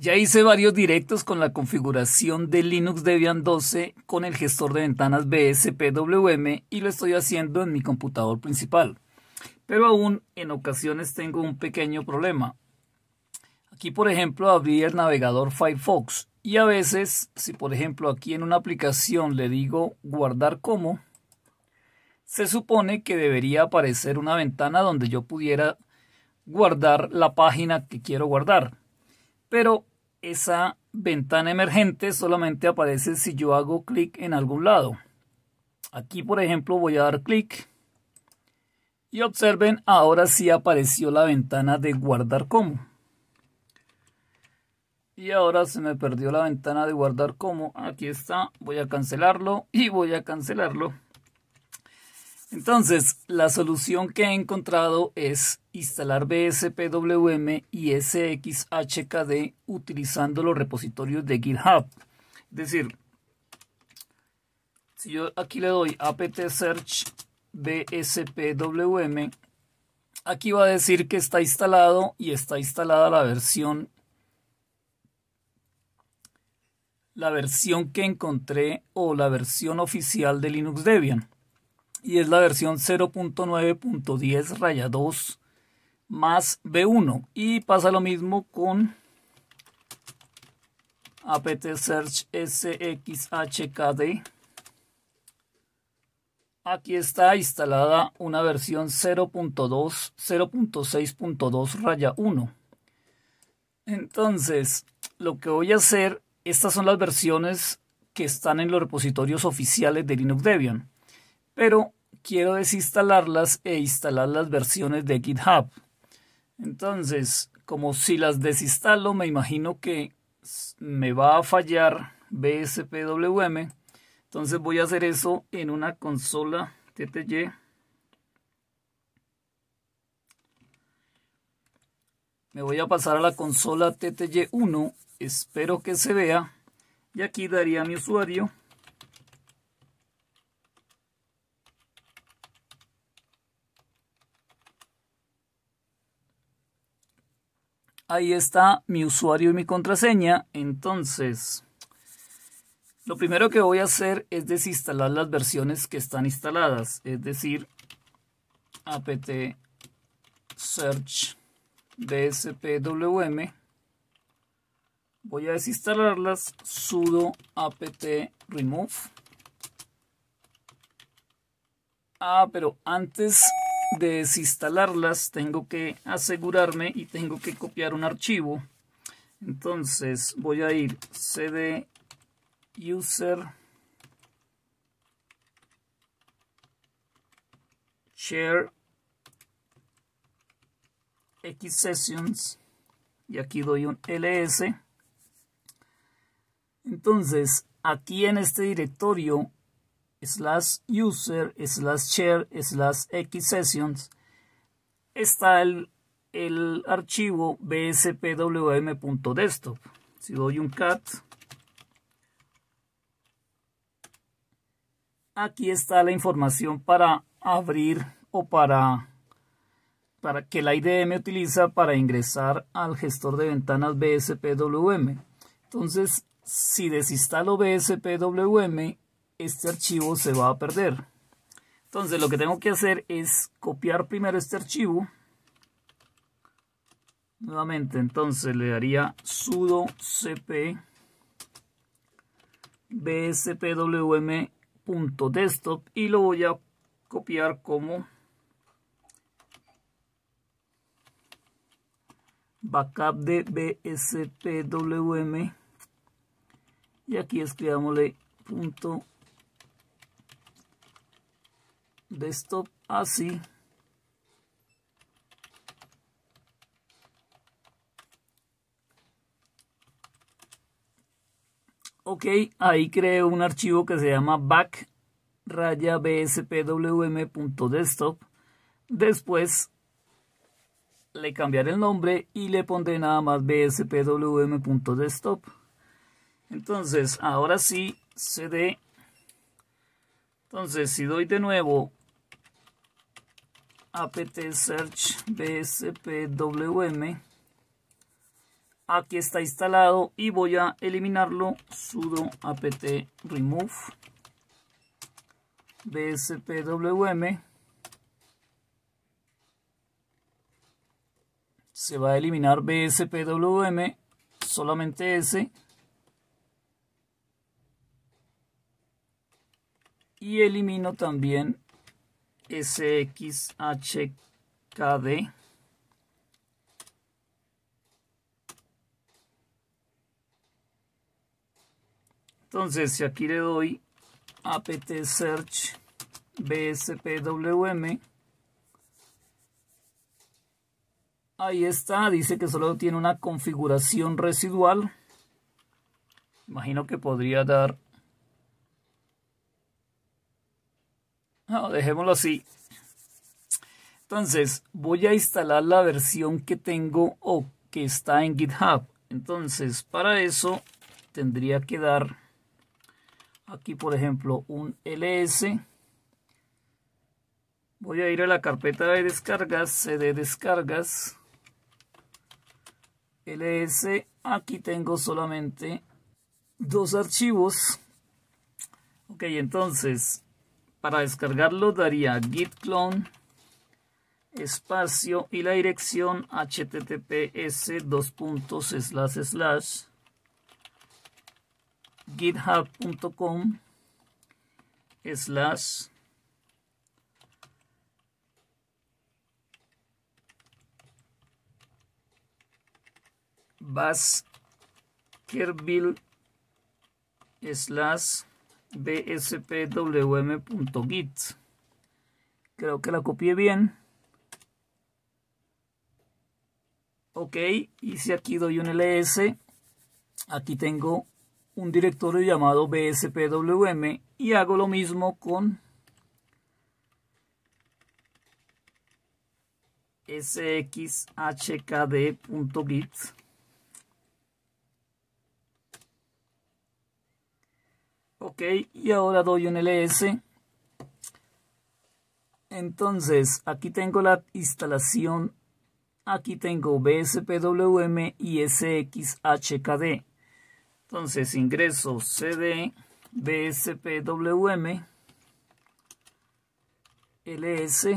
Ya hice varios directos con la configuración de Linux Debian 12 con el gestor de ventanas BSPWM y lo estoy haciendo en mi computador principal. Pero aún en ocasiones tengo un pequeño problema. Aquí por ejemplo abrí el navegador Firefox y a veces si por ejemplo aquí en una aplicación le digo guardar como, se supone que debería aparecer una ventana donde yo pudiera guardar la página que quiero guardar pero esa ventana emergente solamente aparece si yo hago clic en algún lado. Aquí, por ejemplo, voy a dar clic. Y observen, ahora sí apareció la ventana de guardar como. Y ahora se me perdió la ventana de guardar como. Aquí está. Voy a cancelarlo y voy a cancelarlo. Entonces, la solución que he encontrado es instalar BSPWM y SXHKD utilizando los repositorios de GitHub. Es decir, si yo aquí le doy apt search bspwm, aquí va a decir que está instalado y está instalada la versión la versión que encontré o la versión oficial de Linux Debian y es la versión 0.9.10 raya 2 más B1 y pasa lo mismo con apt search sxhkd aquí está instalada una versión 0.2 0.6.2 raya 1 entonces lo que voy a hacer estas son las versiones que están en los repositorios oficiales de Linux Debian pero quiero desinstalarlas e instalar las versiones de GitHub. Entonces, como si las desinstalo, me imagino que me va a fallar BSPWM. Entonces voy a hacer eso en una consola TTY. Me voy a pasar a la consola TTY1. Espero que se vea. Y aquí daría mi usuario. ahí está mi usuario y mi contraseña. Entonces, lo primero que voy a hacer es desinstalar las versiones que están instaladas, es decir, apt search dspwm. Voy a desinstalarlas, sudo apt remove. Ah, pero antes desinstalarlas tengo que asegurarme y tengo que copiar un archivo entonces voy a ir cd user share x sessions y aquí doy un ls entonces aquí en este directorio slash user slash share slash x sessions está el, archivo bspwm.desktop. Si doy un cat, aquí está la información para abrir o para, para que la IDM e utiliza para ingresar al gestor de ventanas BSPWM. Entonces, si desinstalo BSPWM este archivo se va a perder. Entonces lo que tengo que hacer es copiar primero este archivo. Nuevamente, entonces le daría sudo cp bspwm.desktop y lo voy a copiar como backup de bspwm y aquí escribámosle punto desktop así ah, ok ahí creo un archivo que se llama back raya bspwm.desktop después le cambiaré el nombre y le pondré nada más bspwm.desktop entonces ahora sí se dé entonces si doy de nuevo apt search bspwm aquí está instalado y voy a eliminarlo sudo apt remove bspwm se va a eliminar bspwm solamente ese y elimino también SXHKD Entonces, si aquí le doy apt search bspwm, ahí está, dice que solo tiene una configuración residual. Imagino que podría dar No, dejémoslo así. Entonces, voy a instalar la versión que tengo o que está en GitHub. Entonces, para eso tendría que dar aquí, por ejemplo, un ls. Voy a ir a la carpeta de descargas, cd descargas, ls. Aquí tengo solamente dos archivos. Ok, entonces para descargarlo daría git clone espacio y la dirección https dos puntos slash slash github.com slash baskerville slash bspwm.git. Creo que la copié bien. Ok, y si aquí doy un ls, aquí tengo un directorio llamado bspwm y hago lo mismo con sxhkd.git Ok, y ahora doy un ls. Entonces, aquí tengo la instalación. Aquí tengo bspwm y sxhkd. Entonces, ingreso cd bspwm ls.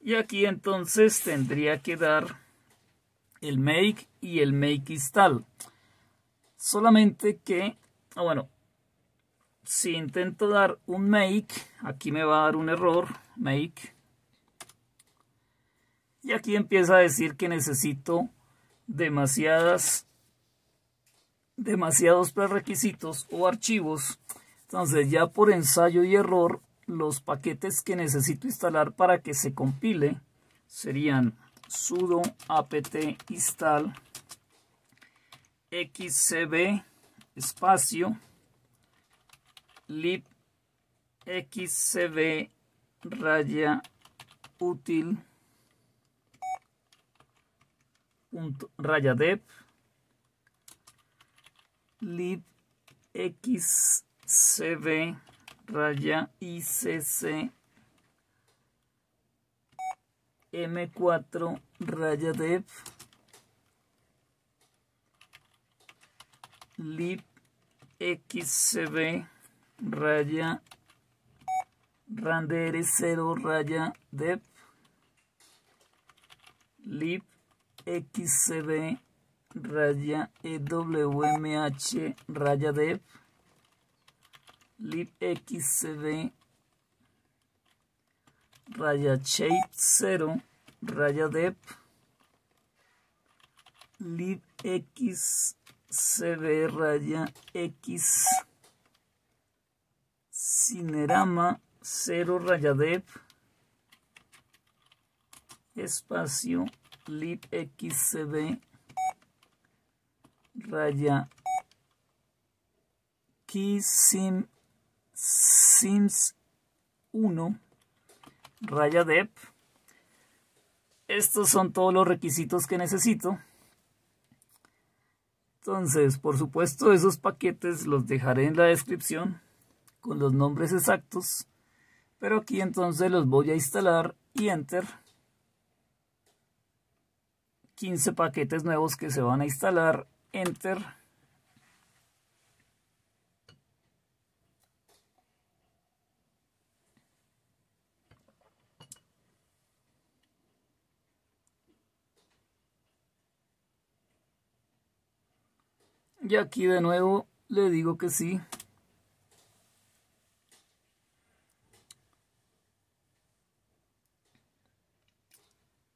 Y aquí entonces tendría que dar el make y el make install. Solamente que Ah, bueno. Si intento dar un make, aquí me va a dar un error. Make. Y aquí empieza a decir que necesito demasiadas demasiados prerequisitos o archivos. Entonces ya por ensayo y error, los paquetes que necesito instalar para que se compile serían sudo apt install xcb espacio xcb raya útil punto, raya dev xcb raya icc m4 raya dev lib XCB raya randere 0 raya dep lib xcb raya ewmh raya dep lib xcb raya shape 0 raya dep lib x CB raya X Cinerama 0 dep espacio lib xcb raya sim sims 1 raya dep estos son todos los requisitos que necesito entonces, por supuesto, esos paquetes los dejaré en la descripción con los nombres exactos. Pero aquí entonces los voy a instalar y enter. 15 paquetes nuevos que se van a instalar, enter. Y aquí de nuevo le digo que sí.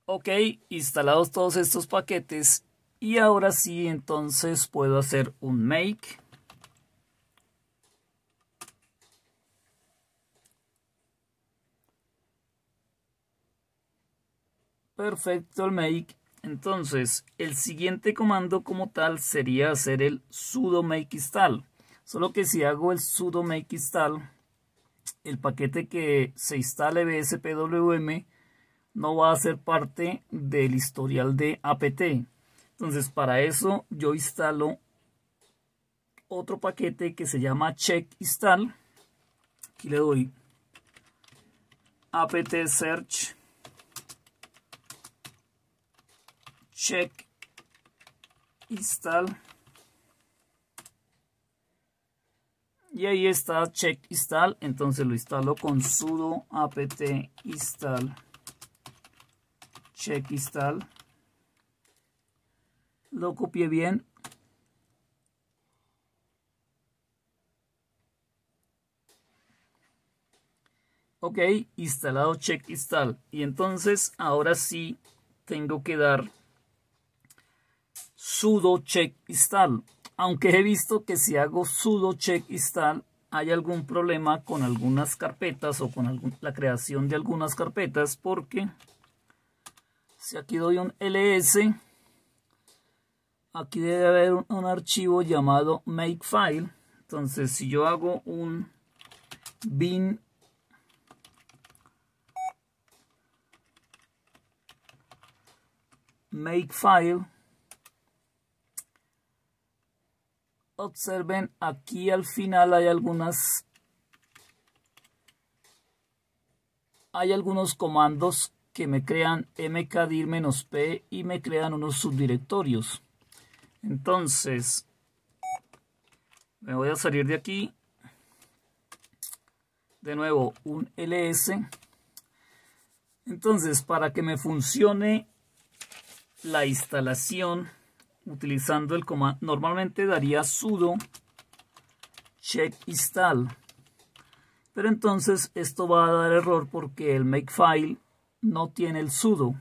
Ok, instalados todos estos paquetes. Y ahora sí, entonces puedo hacer un make. Perfecto el make. Entonces, el siguiente comando como tal sería hacer el sudo make install Solo que si hago el sudo make install el paquete que se instale bspwm no va a ser parte del historial de apt. Entonces, para eso yo instalo otro paquete que se llama check install. Aquí le doy apt search check install y ahí está check install entonces lo instalo con sudo apt install check install lo copié bien ok instalado check install y entonces ahora sí tengo que dar sudo-check-install. Aunque he visto que si hago sudo-check-install hay algún problema con algunas carpetas o con la creación de algunas carpetas porque si aquí doy un ls aquí debe haber un, un archivo llamado makefile entonces si yo hago un bin makefile Observen, aquí al final hay algunas... Hay algunos comandos que me crean mkdir-p y me crean unos subdirectorios. Entonces, me voy a salir de aquí. De nuevo, un ls. Entonces, para que me funcione la instalación utilizando el comando, normalmente daría sudo check install. Pero entonces esto va a dar error porque el makefile no tiene el sudo.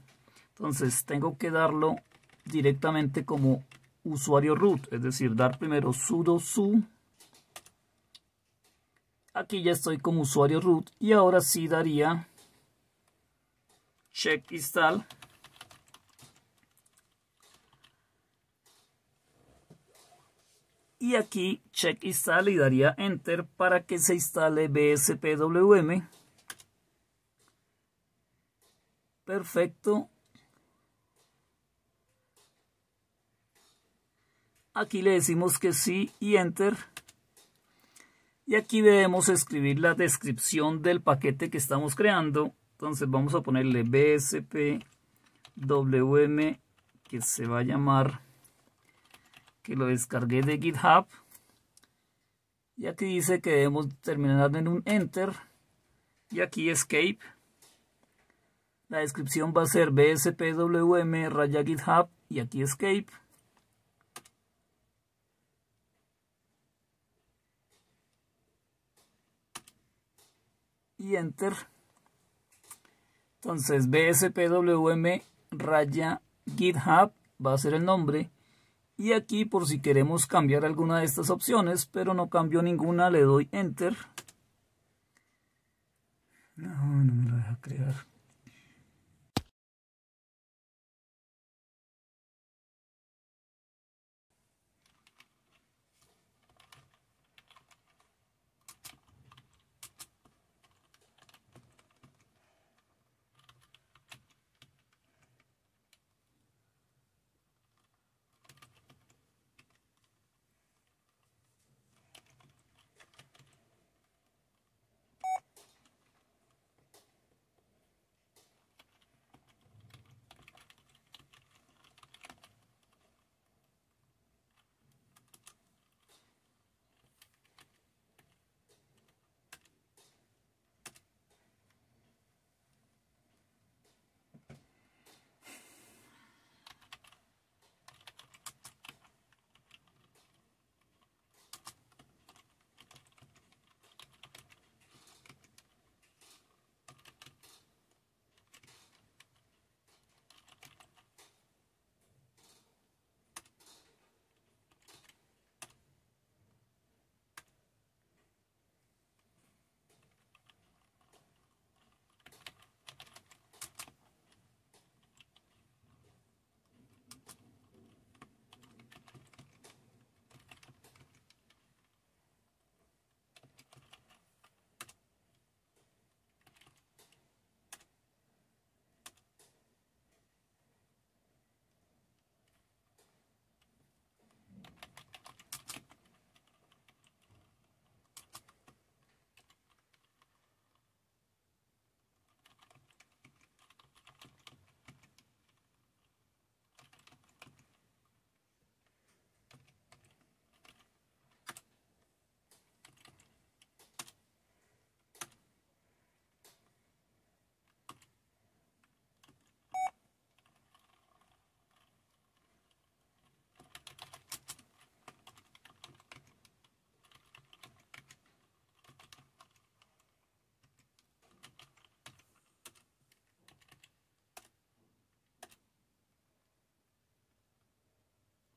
Entonces tengo que darlo directamente como usuario root, es decir, dar primero sudo su. Aquí ya estoy como usuario root y ahora sí daría check install y aquí check install y daría enter para que se instale bspwm perfecto aquí le decimos que sí y enter y aquí debemos escribir la descripción del paquete que estamos creando entonces vamos a ponerle bspwm que se va a llamar que lo descargué de GitHub. Y aquí dice que debemos terminar en un Enter. Y aquí Escape. La descripción va a ser bspwm raya GitHub y aquí Escape. Y Enter. Entonces bspwm raya GitHub va a ser el nombre y aquí por si queremos cambiar alguna de estas opciones pero no cambio ninguna le doy enter no, no me lo deja crear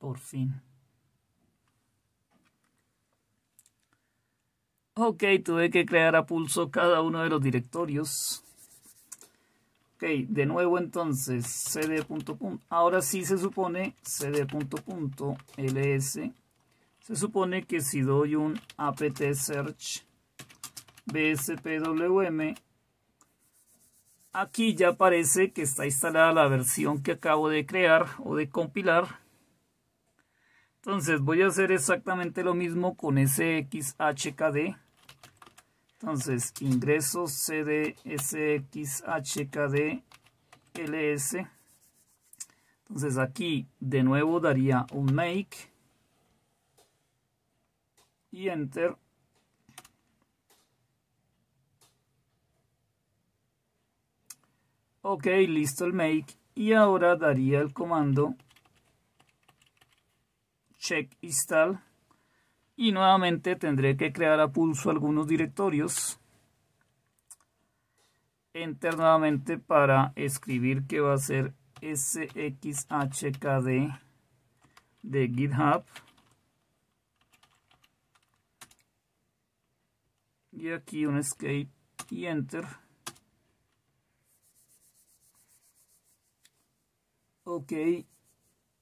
Por fin. Ok, tuve que crear a pulso cada uno de los directorios. Ok, de nuevo entonces, cd. Ahora sí se supone cd. ls. Se supone que si doy un apt search bspwm, aquí ya parece que está instalada la versión que acabo de crear o de compilar entonces voy a hacer exactamente lo mismo con SXHKD. Entonces ingreso cd SXHKD ls. Entonces aquí de nuevo daría un make. Y enter. Ok, listo el make. Y ahora daría el comando check install y nuevamente tendré que crear a pulso algunos directorios enter nuevamente para escribir que va a ser sxhkd de github y aquí un escape y enter ok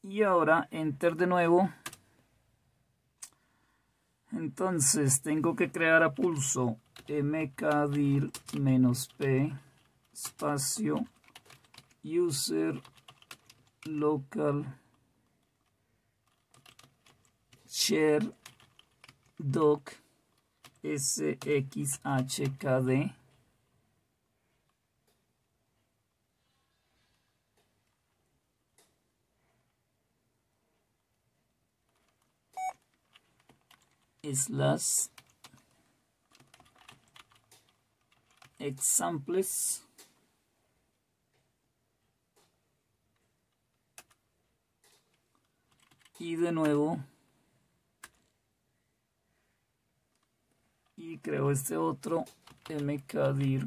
y ahora enter de nuevo entonces tengo que crear a pulso mkdir p espacio user local share doc sxhkd las examples y de nuevo y creo este otro mkdir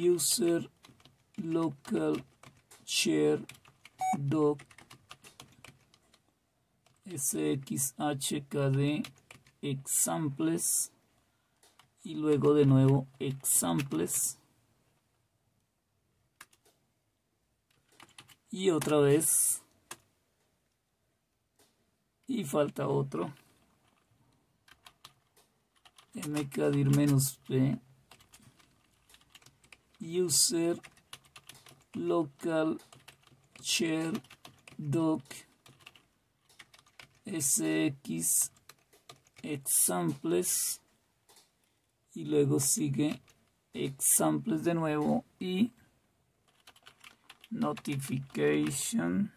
user local share doc sxhkd examples y luego de nuevo examples y otra vez y falta otro mkdir-p user local share doc sx examples y luego sigue examples de nuevo y notification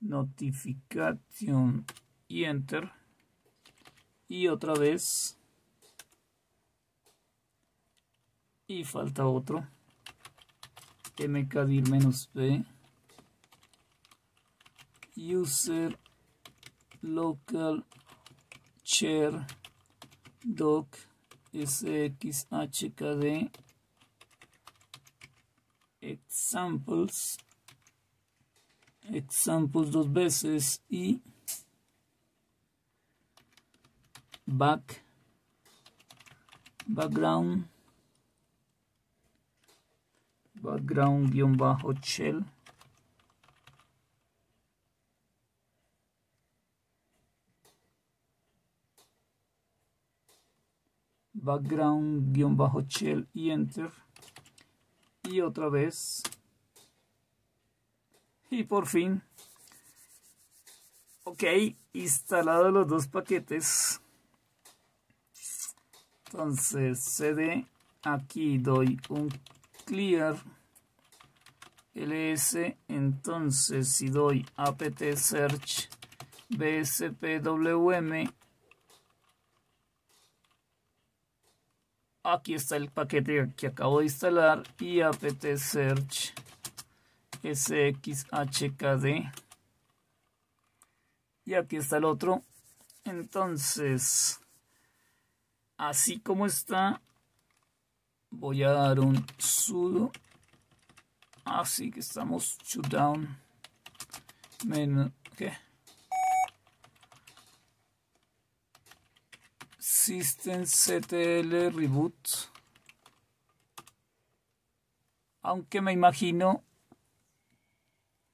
notification y enter y otra vez Y falta otro. mkdir-p. User local share doc sxhkd examples examples dos veces y back background background-shell background-shell y enter y otra vez y por fin ok instalado los dos paquetes entonces cd aquí doy un clear ls entonces si doy apt search bspwm aquí está el paquete que acabo de instalar y apt search sxhkd y aquí está el otro entonces así como está voy a dar un sudo Así que estamos shutdown. Menos. ¿Qué? System CTL reboot. Aunque me imagino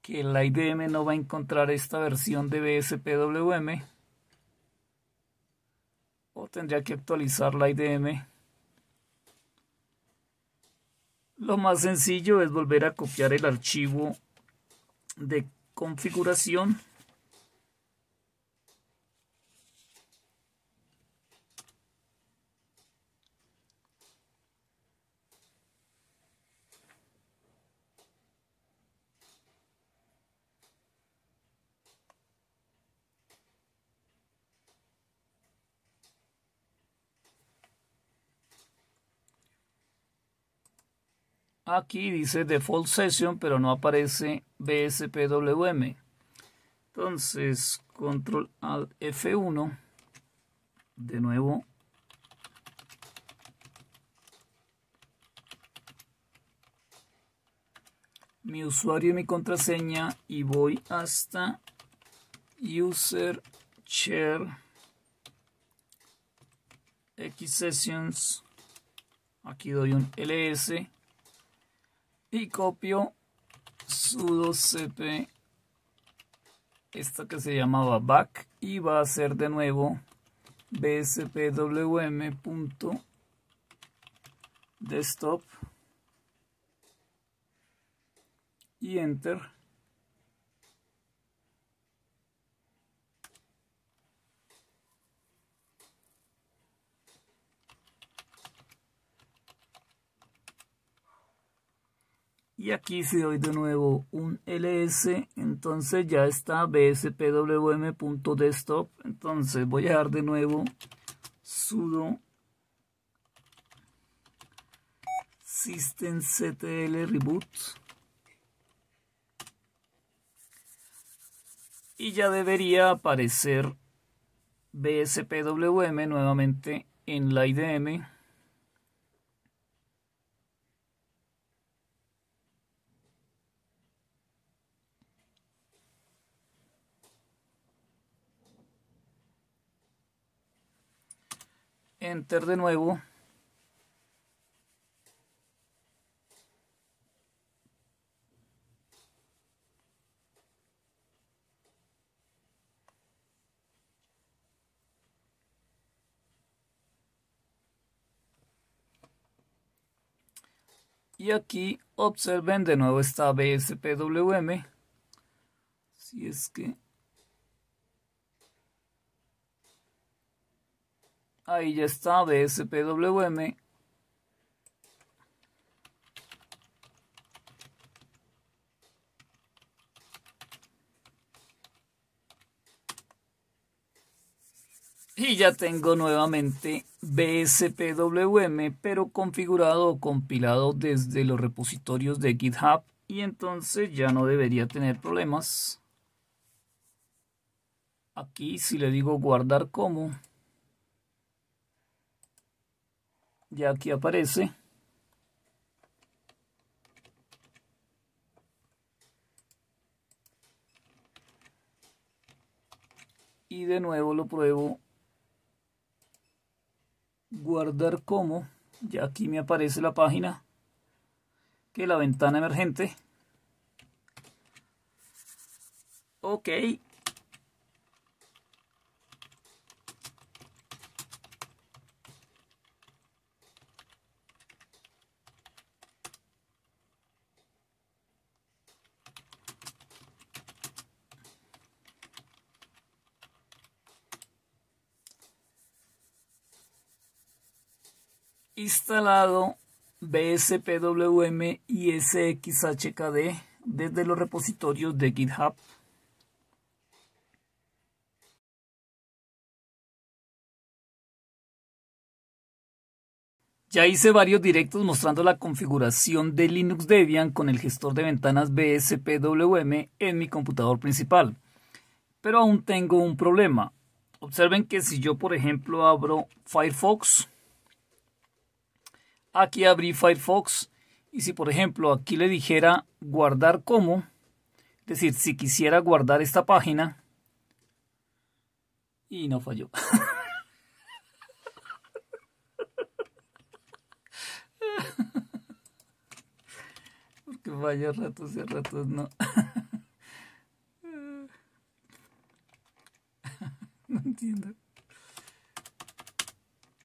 que la IDM no va a encontrar esta versión de BSPWM. O tendría que actualizar la IDM. Lo más sencillo es volver a copiar el archivo de configuración Aquí dice default session, pero no aparece BSPWM. Entonces, control al F1. De nuevo. Mi usuario y mi contraseña. Y voy hasta user share x sessions. Aquí doy un ls y copio sudo cp esta que se llamaba back y va a ser de nuevo desktop y enter y aquí si doy de nuevo un ls entonces ya está bspwm.desktop entonces voy a dar de nuevo sudo systemctl reboot y ya debería aparecer bspwm nuevamente en la IDM enter de nuevo y aquí observen de nuevo esta BSPWM si es que Ahí ya está BSPWM. Y ya tengo nuevamente BSPWM, pero configurado o compilado desde los repositorios de GitHub. Y entonces ya no debería tener problemas. Aquí si le digo guardar como, ya aquí aparece y de nuevo lo pruebo guardar como ya aquí me aparece la página que la ventana emergente ok instalado BSPWM y SXHKD desde los repositorios de GitHub. Ya hice varios directos mostrando la configuración de Linux Debian con el gestor de ventanas BSPWM en mi computador principal. Pero aún tengo un problema. Observen que si yo por ejemplo abro Firefox, Aquí abrí Firefox y si por ejemplo aquí le dijera guardar como, es decir, si quisiera guardar esta página, y no falló. Porque vaya ratos y ratos no. no entiendo.